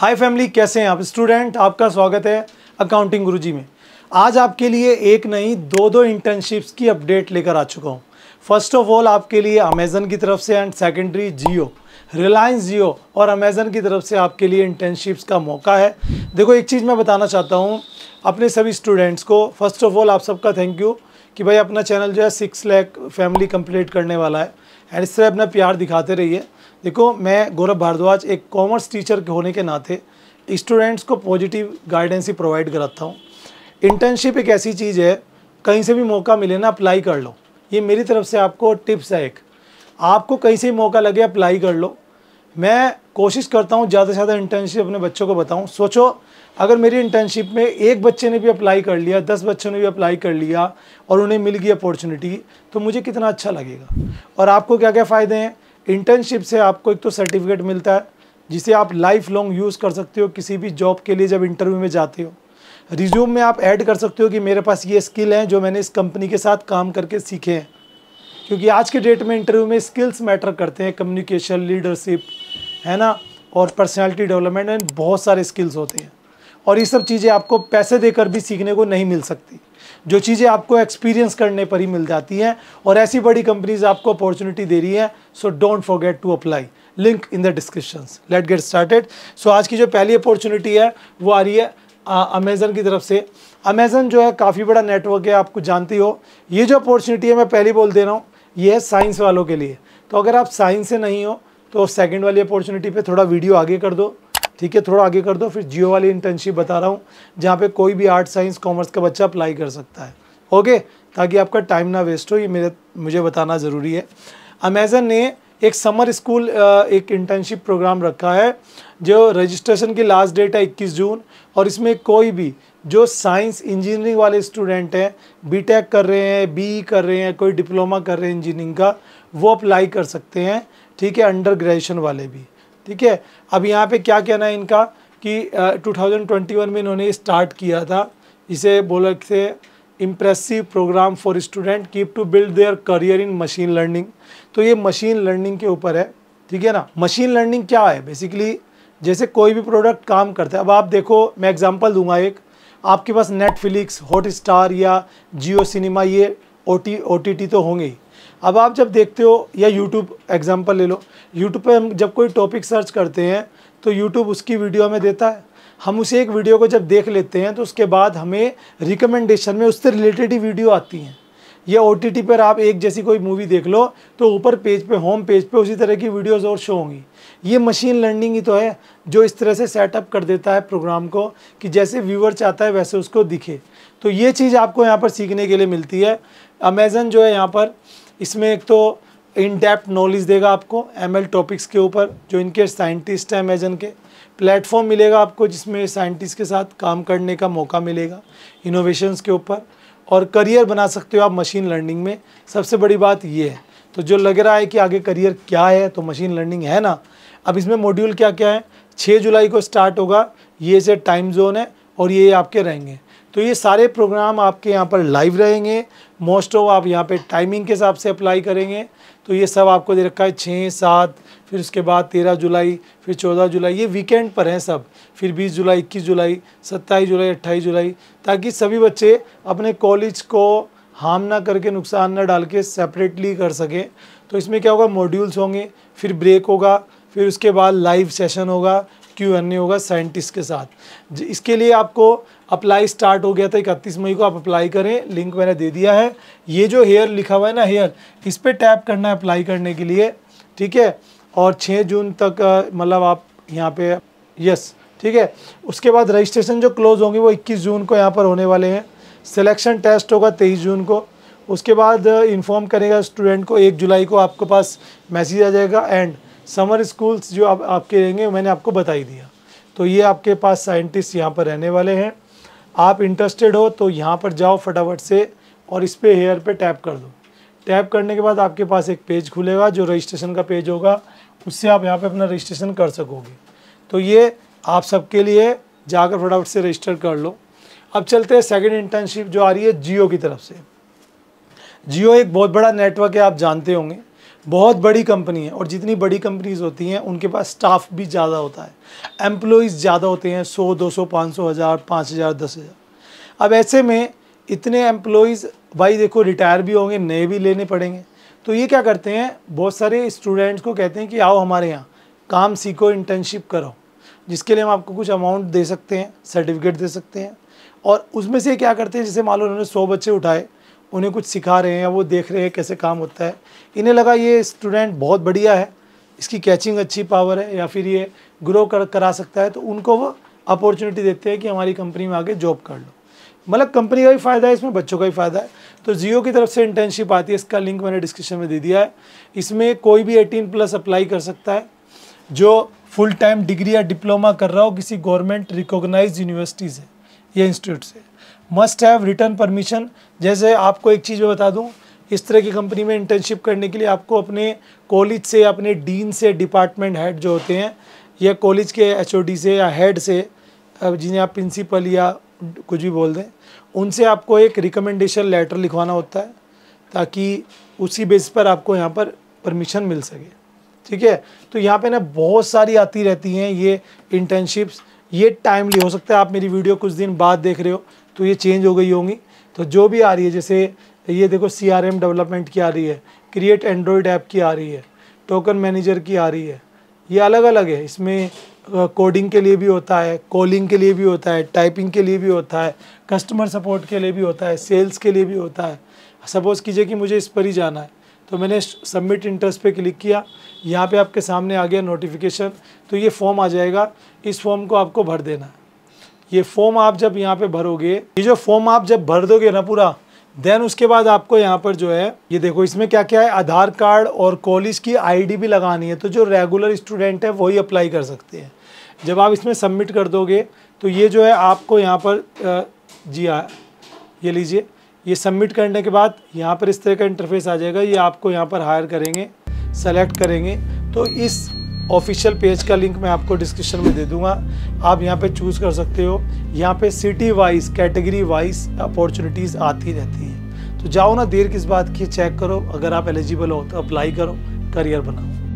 हाय family कैसे हैं आप स्टूडेंट आपका स्वागत है अकाउंटिंग गुरुजी में आज आपके लिए एक नई दो दो इंटर्नशिप्स की अपडेट लेकर आ चुका हूँ फर्स्ट ऑफ ऑल आपके लिए अमेजन की तरफ से एंड सेकेंडरी जियो रिलायंस जियो और अमेजन की तरफ से आपके लिए इंटर्नशिप्स का मौका है देखो एक चीज़ मैं बताना चाहता हूँ अपने सभी स्टूडेंट्स को फर्स्ट ऑफ ऑल आप सबका थैंक यू कि भाई अपना चैनल जो है सिक्स लैक फैमिली कंप्लीट करने वाला है एंड इस तरह अपना प्यार दिखाते रहिए देखो मैं गौरव भारद्वाज एक कॉमर्स टीचर के होने के नाते स्टूडेंट्स को पॉजिटिव गाइडेंस ही प्रोवाइड कराता हूँ इंटर्नशिप एक ऐसी चीज़ है कहीं से भी मौका मिले ना अप्लाई कर लो ये मेरी तरफ से आपको टिप्स है एक आपको कहीं से भी मौका लगे अप्लाई कर लो मैं कोशिश करता हूँ ज़्यादा से ज़्यादा इंटर्नशिप अपने बच्चों को बताऊँ सोचो अगर मेरी इंटर्नशिप में एक बच्चे ने भी अप्लाई कर लिया दस बच्चों ने भी अप्लाई कर लिया और उन्हें मिल गई अपॉर्चुनिटी तो मुझे कितना अच्छा लगेगा और आपको क्या क्या फ़ायदे हैं इंटर्नशिप से आपको एक तो सर्टिफिकेट मिलता है जिसे आप लाइफ लॉन्ग यूज़ कर सकते हो किसी भी जॉब के लिए जब इंटरव्यू में जाते हो रिज्यूम में आप ऐड कर सकते हो कि मेरे पास ये स्किल हैं जो मैंने इस कंपनी के साथ काम करके सीखे हैं क्योंकि आज के डेट में इंटरव्यू में स्किल्स मैटर करते हैं कम्युनिकेशन लीडरशिप है ना और पर्सनैलिटी डेवलपमेंट एंड बहुत सारे स्किल्स होते हैं और ये सब चीज़ें आपको पैसे देकर भी सीखने को नहीं मिल सकती जो चीज़ें आपको एक्सपीरियंस करने पर ही मिल जाती हैं और ऐसी बड़ी कंपनीज आपको अपॉर्चुनिटी दे रही हैं so don't forget to apply link in the description let get started so आज की जो पहली अपॉर्चुनिटी है वो आ रही है अमेज़न की तरफ से अमेज़न जो है काफ़ी बड़ा नेटवर्क है आपको जानती हो ये जो अपॉर्चुनिटी है मैं पहली बोल दे रहा हूँ ये है साइंस वालों के लिए तो अगर आप साइंस से नहीं हो तो सेकेंड वाली अपॉर्चुनिटी पर थोड़ा वीडियो आगे कर दो ठीक है थोड़ा आगे कर दो फिर जियो वाली इंटर्नशिप बता रहा हूँ जहाँ पे कोई भी आर्ट साइंस कॉमर्स का बच्चा अप्लाई कर सकता है ओके ताकि आपका टाइम ना वेस्ट हो ये मेरे मुझे बताना ज़रूरी है अमेजन ने एक समर स्कूल एक इंटर्नशिप प्रोग्राम रखा है जो रजिस्ट्रेशन की लास्ट डेट है इक्कीस जून और इसमें कोई भी जो साइंस इंजीनियरिंग वाले स्टूडेंट हैं बी कर रहे हैं बी e कर रहे हैं कोई डिप्लोमा कर रहे हैं इंजीनियरिंग का वो अप्लाई कर सकते हैं ठीक है अंडर ग्रेजुएशन वाले भी ठीक है अब यहाँ पे क्या कहना है इनका कि टू 2021 में इन्होंने स्टार्ट किया था इसे बोला थे impressive program for student keep to build their career in machine learning तो ये मशीन लर्निंग के ऊपर है ठीक है ना मशीन लर्निंग क्या है बेसिकली जैसे कोई भी प्रोडक्ट काम करता है अब आप देखो मैं एग्जाम्पल दूंगा एक आपके पास नेटफ्लिक्स हॉट स्टार या जियो सिनेमा ये ओ टी तो होंगे ही अब आप जब देखते हो या यूट्यूब एग्जांपल ले लो यूट्यूब पे हम जब कोई टॉपिक सर्च करते हैं तो यूट्यूब उसकी वीडियो हमें देता है हम उसे एक वीडियो को जब देख लेते हैं तो उसके बाद हमें रिकमेंडेशन में उससे रिलेटेड ही वीडियो आती हैं या ओ टी पर आप एक जैसी कोई मूवी देख लो तो ऊपर पेज पे होम पेज पे उसी तरह की वीडियोस और शो होंगी ये मशीन लर्निंग ही तो है जो इस तरह से सेटअप कर देता है प्रोग्राम को कि जैसे व्यूअर चाहता है वैसे उसको दिखे तो ये चीज़ आपको यहाँ पर सीखने के लिए मिलती है अमेज़न जो है यहाँ पर इसमें एक तो इन डेप्थ नॉलेज देगा आपको एम टॉपिक्स के ऊपर जो इनके साइंटिस्ट हैं अमेजन के प्लेटफॉर्म मिलेगा आपको जिसमें साइंटिस्ट के साथ काम करने का मौका मिलेगा इनोवेशंस के ऊपर और करियर बना सकते हो आप मशीन लर्निंग में सबसे बड़ी बात ये है तो जो लग रहा है कि आगे करियर क्या है तो मशीन लर्निंग है ना अब इसमें मॉड्यूल क्या क्या है छः जुलाई को स्टार्ट होगा ये से टाइम जोन है और ये आपके रहेंगे तो ये सारे प्रोग्राम आपके यहाँ पर लाइव रहेंगे मोस्ट ऑफ आप यहाँ पे टाइमिंग के हिसाब से अप्लाई करेंगे तो ये सब आपको दे रखा है छः सात फिर उसके बाद तेरह जुलाई फिर चौदह जुलाई ये वीकेंड पर हैं सब फिर बीस जुलाई इक्कीस जुलाई सत्ताईस जुलाई अट्ठाईस जुलाई ताकि सभी बच्चे अपने कॉलेज को हार्म ना करके नुकसान ना डाल के सेपरेटली कर सकें तो इसमें क्या होगा मॉड्यूल्स होंगे फिर ब्रेक होगा फिर उसके बाद लाइव सेशन होगा क्यू एन ए होगा साइंटिस्ट के साथ इसके लिए आपको अप्लाई स्टार्ट हो गया था इकतीस मई को आप अप्लाई करें लिंक मैंने दे दिया है ये जो हेयर लिखा हुआ है ना हेयर इस पर टैप करना है अप्लाई करने के लिए ठीक है और 6 जून तक मतलब आप यहाँ पे यस ठीक है उसके बाद रजिस्ट्रेशन जो क्लोज होंगे वो 21 जून को यहाँ पर होने वाले हैं सिलेक्शन टेस्ट होगा 23 जून को उसके बाद इन्फॉर्म करेगा स्टूडेंट को एक जुलाई को आपके पास मैसेज आ जाएगा एंड समर स्कूल्स जो आप आपके रहेंगे मैंने आपको बताई दिया तो ये आपके पास साइंटिस्ट यहाँ पर रहने वाले हैं आप इंटरेस्टेड हो तो यहाँ पर जाओ फटाफट से और इस पर हेयर पर टैप कर दो टैप करने के बाद आपके पास एक पेज खुलेगा जो रजिस्ट्रेशन का पेज होगा उससे आप यहाँ पे अपना रजिस्ट्रेशन कर सकोगे तो ये आप सबके लिए जाकर फटाफट से रजिस्टर कर लो अब चलते हैं सेकंड इंटर्नशिप जो आ रही है जियो की तरफ से जियो एक बहुत बड़ा नेटवर्क है आप जानते होंगे बहुत बड़ी कंपनी है और जितनी बड़ी कंपनीज होती हैं उनके पास स्टाफ भी ज़्यादा होता है एम्प्लॉयज़ ज़्यादा होते हैं सौ दो सौ पाँच सौ हज़ार पाँच हज़ार दस हज़ार अब ऐसे में इतने एम्प्लॉयज़ भाई देखो रिटायर भी होंगे नए भी लेने पड़ेंगे तो ये क्या करते हैं बहुत सारे स्टूडेंट्स को कहते हैं कि आओ हमारे यहाँ काम सीखो इंटर्नशिप करो जिसके लिए हम आपको कुछ अमाउंट दे सकते हैं सर्टिफिकेट दे सकते हैं और उसमें से क्या करते हैं जैसे मान लो उन्होंने सौ बच्चे उठाए उन्हें कुछ सिखा रहे हैं या वो देख रहे हैं कैसे काम होता है इन्हें लगा ये स्टूडेंट बहुत बढ़िया है इसकी कैचिंग अच्छी पावर है या फिर ये ग्रो कर करा सकता है तो उनको वो अपॉर्चुनिटी देते हैं कि हमारी कंपनी में आके जॉब कर लो मतलब कंपनी का भी फ़ायदा है इसमें बच्चों का भी फ़ायदा है तो जियो की तरफ से इंटर्नशिप आती है इसका लिंक मैंने डिस्क्रिप्शन में दे दिया है इसमें कोई भी एटीन प्लस अप्लाई कर सकता है जो फुल टाइम डिग्री या डिप्लोमा कर रहा हो किसी गवर्नमेंट रिकोगनाइज यूनिवर्सिटी से या इंस्टीट्यूट से मस्ट हैव रिटर्न परमिशन जैसे आपको एक चीज़ मैं बता दूँ इस तरह की कंपनी में इंटर्नशिप करने के लिए आपको अपने कॉलेज से अपने डीन से डिपार्टमेंट हेड जो होते हैं या कॉलेज के एच से या हेड से जिन्हें आप प्रिंसिपल या कुछ भी बोल दें उनसे आपको एक रिकमेंडेशन लेटर लिखवाना होता है ताकि उसी बेस पर आपको यहाँ पर परमिशन मिल सके ठीक है तो यहाँ पे ना बहुत सारी आती रहती हैं ये इंटर्नशिप्स ये टाइमली हो सकता है आप मेरी वीडियो कुछ दिन बाद देख रहे हो तो ये चेंज हो गई होंगी तो जो भी आ रही है जैसे ये देखो सी डेवलपमेंट की आ रही है क्रिएट एंड्रॉयड ऐप की आ रही है टोकन मैनेजर की आ रही है ये अलग अलग है इसमें कोडिंग के लिए भी होता है कॉलिंग के लिए भी होता है टाइपिंग के लिए भी होता है कस्टमर सपोर्ट के लिए भी होता है सेल्स के लिए भी होता है सपोज़ कीजिए कि मुझे इस पर ही जाना है तो मैंने सबमिट इंटरेस्ट पे क्लिक किया यहाँ पे आपके सामने आ गया नोटिफिकेशन तो ये फॉर्म आ जाएगा इस फॉर्म को आपको भर देना ये फॉर्म आप जब यहाँ पे भरोगे ये जो फॉर्म आप जब भर दोगे ना पूरा देन उसके बाद आपको यहाँ पर जो है ये देखो इसमें क्या क्या है आधार कार्ड और कॉलेज की आई भी लगानी है तो जो रेगुलर स्टूडेंट है वही अप्लाई कर सकते हैं जब आप इसमें सबमिट कर दोगे तो ये जो है आपको यहाँ पर जी हाँ ये लीजिए ये सबमिट करने के बाद यहाँ पर इस तरह का इंटरफेस आ जाएगा ये आपको यहाँ पर हायर करेंगे सेलेक्ट करेंगे तो इस ऑफिशियल पेज का लिंक मैं आपको डिस्क्रिप्शन में दे दूंगा आप यहाँ पे चूज़ कर सकते हो यहाँ पे city wise category wise opportunities आती रहती हैं तो जाओ ना देर किस बात की चेक करो अगर आप एलिजिबल हो तो अप्लाई करो करियर बनाओ